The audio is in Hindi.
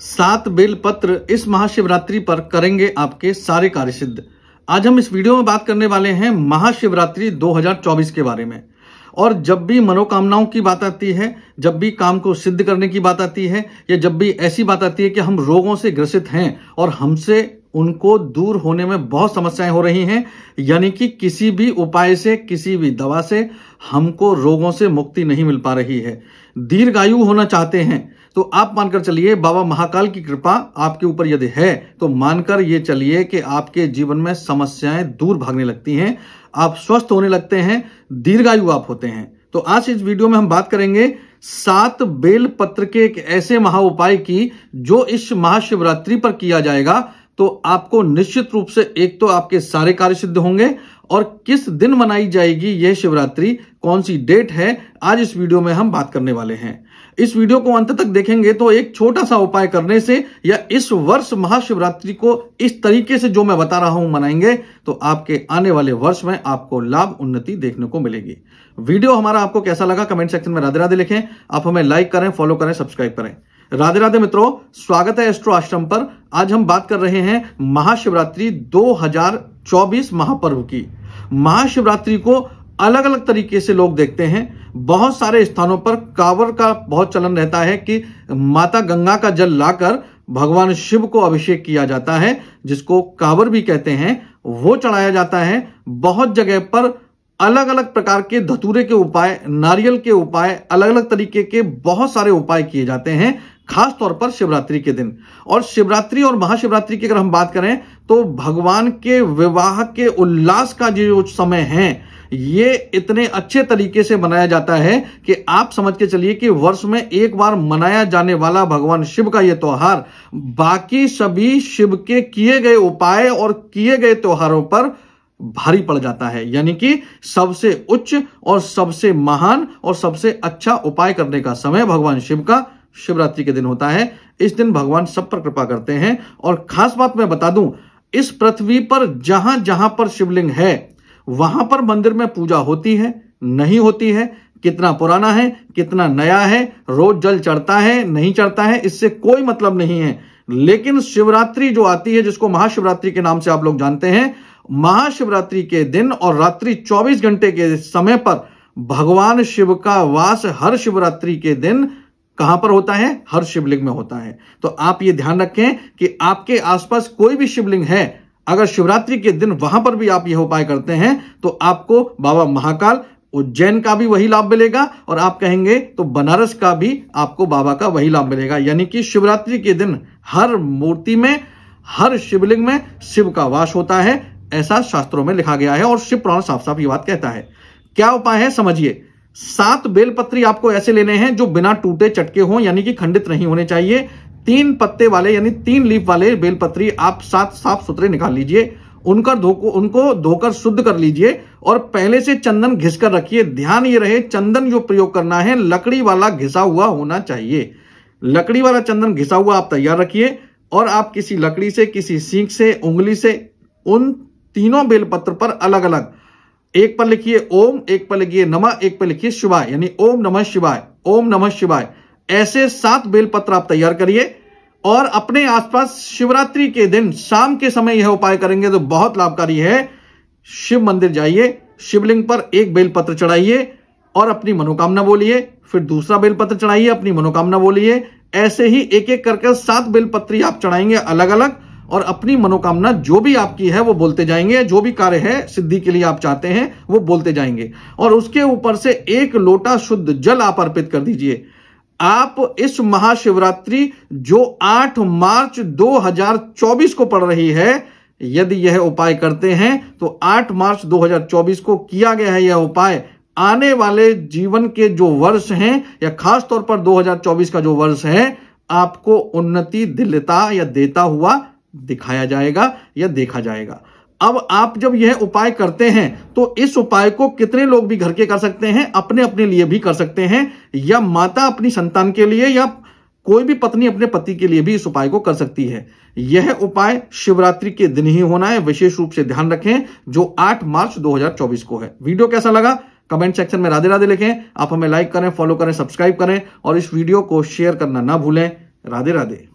सात बेल पत्र इस महाशिवरात्रि पर करेंगे आपके सारे कार्य सिद्ध आज हम इस वीडियो में बात करने वाले हैं महाशिवरात्रि 2024 के बारे में और जब भी मनोकामनाओं की बात आती है जब भी काम को सिद्ध करने की बात आती है या जब भी ऐसी बात आती है कि हम रोगों से ग्रसित हैं और हमसे उनको दूर होने में बहुत समस्याएं हो रही हैं यानी कि किसी भी उपाय से किसी भी दवा से हमको रोगों से मुक्ति नहीं मिल पा रही है दीर्घायु होना चाहते हैं तो आप मानकर चलिए बाबा महाकाल की कृपा आपके ऊपर यदि है तो मानकर ये चलिए कि आपके जीवन में समस्याएं दूर भागने लगती हैं आप स्वस्थ होने लगते हैं दीर्घायु आप होते हैं तो आज इस वीडियो में हम बात करेंगे सात बेल पत्र के एक ऐसे महा उपाय की जो इस महाशिवरात्रि पर किया जाएगा तो आपको निश्चित रूप से एक तो आपके सारे कार्य सिद्ध होंगे और किस दिन मनाई जाएगी यह शिवरात्रि कौन सी डेट है आज इस वीडियो में हम बात करने वाले हैं इस वीडियो को अंत तक देखेंगे तो एक छोटा सा उपाय करने से या इस वर्ष महाशिवरात्रि को इस तरीके से जो मैं बता रहा हूं मनाएंगे तो आपके आने वाले वर्ष में आपको लाभ उन्नति देखने को मिलेगी वीडियो हमारा आपको कैसा लगा कमेंट सेक्शन में राधे राधे लिखें आप हमें लाइक करें फॉलो करें सब्सक्राइब करें राधे राधे मित्रों स्वागत है एस्ट्रो आश्रम पर आज हम बात कर रहे हैं महाशिवरात्रि 2024 महापर्व की महाशिवरात्रि को अलग अलग तरीके से लोग देखते हैं बहुत सारे स्थानों पर कांवर का बहुत चलन रहता है कि माता गंगा का जल लाकर भगवान शिव को अभिषेक किया जाता है जिसको कांवर भी कहते हैं वो चढ़ाया जाता है बहुत जगह पर अलग अलग प्रकार के धतूरे के उपाय नारियल के उपाय अलग अलग तरीके के बहुत सारे उपाय किए जाते हैं खास तौर पर शिवरात्रि के दिन और शिवरात्रि और महाशिवरात्रि की अगर हम बात करें तो भगवान के विवाह के उल्लास का जो समय है ये इतने अच्छे तरीके से मनाया जाता है कि आप समझ के चलिए कि वर्ष में एक बार मनाया जाने वाला भगवान शिव का यह त्योहार बाकी सभी शिव के किए गए उपाय और किए गए त्योहारों पर भारी पड़ जाता है यानी कि सबसे उच्च और सबसे महान और सबसे अच्छा उपाय करने का समय भगवान शिव का शिवरात्रि के दिन होता है इस दिन भगवान सब पर कृपा करते हैं और खास बात मैं बता दूं इस पृथ्वी पर जहां जहां पर शिवलिंग है वहां पर मंदिर में पूजा होती है नहीं होती है कितना पुराना है कितना नया है रोज जल चढ़ता है नहीं चढ़ता है इससे कोई मतलब नहीं है लेकिन शिवरात्रि जो आती है जिसको महाशिवरात्रि के नाम से आप लोग जानते हैं महाशिवरात्रि के दिन और रात्रि 24 घंटे के समय पर भगवान शिव का वास हर शिवरात्रि के दिन कहां पर होता है हर शिवलिंग में होता है तो आप ये ध्यान रखें कि आपके आसपास कोई भी शिवलिंग है अगर शिवरात्रि के दिन वहां पर भी आप यह उपाय करते हैं तो आपको बाबा महाकाल उज्जैन का भी वही लाभ मिलेगा और आप कहेंगे तो बनारस का भी आपको बाबा का वही लाभ मिलेगा यानी कि शिवरात्रि के दिन हर मूर्ति में हर शिवलिंग में शिव का वास होता है ऐसा शास्त्रों में लिखा गया है और शिव पुराण साफ साफ ये बात कहता है क्या उपाय है समझिए सात बेलपत्री आपको ऐसे लेने हैं जो बिना टूटे चटके हों यानी कि खंडित नहीं होने चाहिए तीन पत्ते वाले यानी तीन लीफ वाले बेलपत्री आप सात साफ सुथरे निकाल लीजिए उनका धोको उनको धोकर शुद्ध कर लीजिए और पहले से चंदन घिस कर रखिए ध्यान ये रहे चंदन जो प्रयोग करना है लकड़ी वाला घिसा हुआ होना चाहिए लकड़ी वाला चंदन घिसा हुआ आप तैयार रखिए और आप किसी लकड़ी से किसी सीख से उंगली से उन तीनों बेलपत्र पर अलग अलग एक पर लिखिए ओम एक पर लिखिए नमः एक पर लिखिए शिवाय यानी ओम नमः शिवाय ओम नमः शिवाय ऐसे सात बेलपत्र आप तैयार करिए और अपने आसपास शिवरात्रि के दिन शाम के समय यह उपाय करेंगे तो बहुत लाभकारी है शिव मंदिर जाइए शिवलिंग पर एक बेलपत्र चढ़ाइए और अपनी मनोकामना बोलिए फिर दूसरा बेलपत्र चढ़ाइए अपनी मनोकामना बोलिए ऐसे ही एक एक करके सात बेलपत्री आप चढ़ाएंगे अलग अलग और अपनी मनोकामना जो भी आपकी है वो बोलते जाएंगे जो भी कार्य है सिद्धि के लिए आप चाहते हैं वो बोलते जाएंगे और उसके ऊपर से एक लोटा शुद्ध जल आप अर्पित कर दीजिए आप इस महाशिवरात्रि जो 8 मार्च 2024 को पड़ रही है यदि यह उपाय करते हैं तो 8 मार्च 2024 को किया गया है यह उपाय आने वाले जीवन के जो वर्ष हैं या खास तौर पर 2024 का जो वर्ष है आपको उन्नति दिलता या देता हुआ दिखाया जाएगा या देखा जाएगा अब आप जब यह उपाय करते हैं तो इस उपाय को कितने लोग भी घर के कर सकते हैं अपने अपने लिए भी कर सकते हैं या माता अपनी संतान के लिए या कोई भी पत्नी अपने पति के लिए भी इस उपाय को कर सकती है यह उपाय शिवरात्रि के दिन ही होना है विशेष रूप से ध्यान रखें जो 8 मार्च 2024 को है वीडियो कैसा लगा कमेंट सेक्शन में राधे राधे लिखें आप हमें लाइक करें फॉलो करें सब्सक्राइब करें और इस वीडियो को शेयर करना ना भूलें राधे राधे